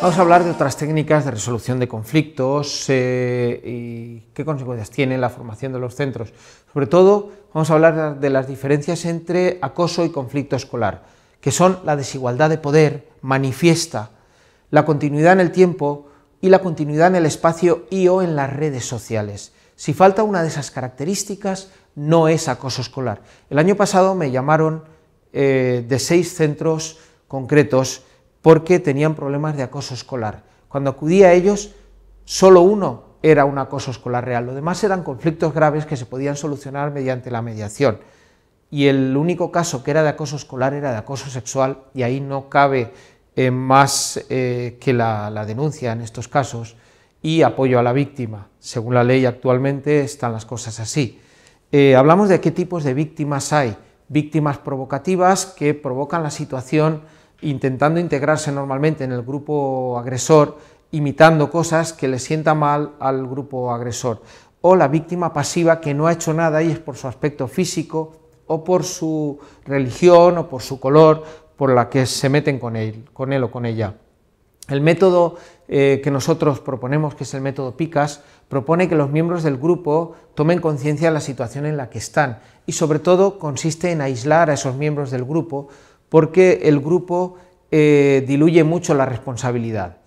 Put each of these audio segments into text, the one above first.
Vamos a hablar de otras técnicas de resolución de conflictos eh, y qué consecuencias tiene la formación de los centros. Sobre todo vamos a hablar de las diferencias entre acoso y conflicto escolar, que son la desigualdad de poder manifiesta, la continuidad en el tiempo y la continuidad en el espacio y o en las redes sociales. Si falta una de esas características, no es acoso escolar. El año pasado me llamaron eh, de seis centros concretos porque tenían problemas de acoso escolar. Cuando acudía a ellos, solo uno era un acoso escolar real, lo demás eran conflictos graves que se podían solucionar mediante la mediación. Y el único caso que era de acoso escolar era de acoso sexual, y ahí no cabe eh, más eh, que la, denuncia en estos casos y apoyo a la víctima. Según la ley actualmente están las cosas así. Eh, hablamos de qué tipos de víctimas hay. Víctimas provocativas que provocan la situación intentando integrarse normalmente en el grupo agresor, imitando cosas que le sienta mal al grupo agresor. O la víctima pasiva que no ha hecho nada y es por su aspecto físico o por su religión o por su color por la que se meten con él, con él o con ella. El método eh, que nosotros proponemos, que es el método PICAS, propone que los miembros del grupo tomen conciencia de la situación en la que están y sobre todo consiste en aislar a esos miembros del grupo porque el grupo eh, diluye mucho la responsabilidad.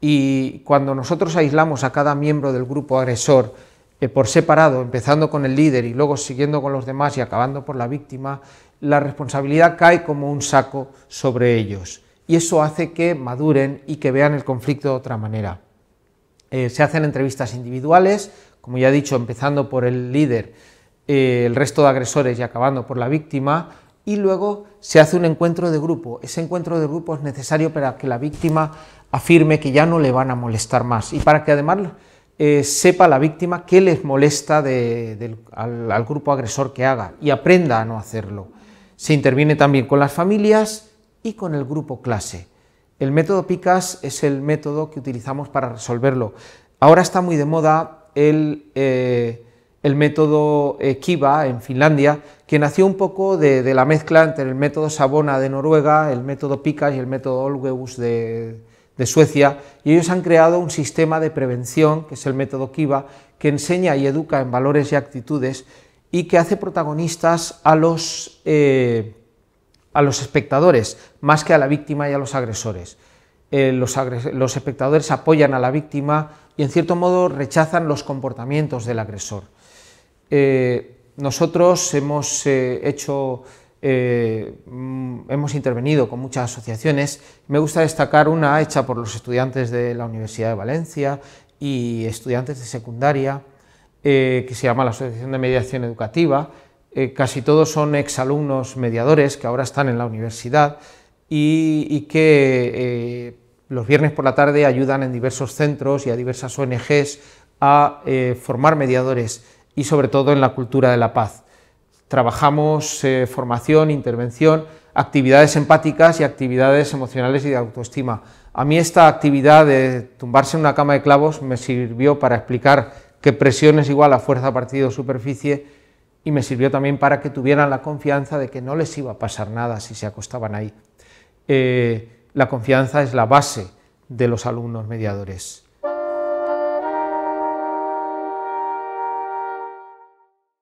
Y cuando nosotros aislamos a cada miembro del grupo agresor eh, por separado, empezando con el líder y luego siguiendo con los demás y acabando por la víctima, la responsabilidad cae como un saco sobre ellos. Y eso hace que maduren y que vean el conflicto de otra manera. Eh, se hacen entrevistas individuales, como ya he dicho, empezando por el líder, el resto de agresores y acabando por la víctima, y luego se hace un encuentro de grupo. Ese encuentro de grupo es necesario para que la víctima afirme que ya no le van a molestar más y para que además eh, sepa la víctima qué les molesta al, grupo agresor que haga y aprenda a no hacerlo. Se interviene también con las familias y con el grupo clase. El método PICAS es el método que utilizamos para resolverlo. Ahora está muy de moda el... Eh, el método eh, Kiva en Finlandia, que nació un poco de, la mezcla entre el método Sabona de Noruega, el método Pika y el método Olweus de, Suecia, y ellos han creado un sistema de prevención, que es el método Kiva, que enseña y educa en valores y actitudes y que hace protagonistas a los eh, espectadores, más que a la víctima y a los agresores. Eh, los, espectadores apoyan a la víctima y en cierto modo rechazan los comportamientos del agresor. Eh, nosotros hemos eh, hecho, mm, hemos intervenido con muchas asociaciones. Me gusta destacar una hecha por los estudiantes de la Universidad de Valencia y estudiantes de secundaria, que se llama la Asociación de Mediación Educativa. casi todos son exalumnos mediadores que ahora están en la universidad y, que eh, los viernes por la tarde ayudan en diversos centros y a diversas ONGs a eh, formar mediadores y sobre todo en la cultura de la paz. Trabajamos eh, formación, intervención, actividades empáticas y actividades emocionales y de autoestima. A mí esta actividad de tumbarse en una cama de clavos me sirvió para explicar que presión es igual a fuerza partido superficie y me sirvió también para que tuvieran la confianza de que no les iba a pasar nada si se acostaban ahí. Eh, la confianza es la base de los alumnos mediadores.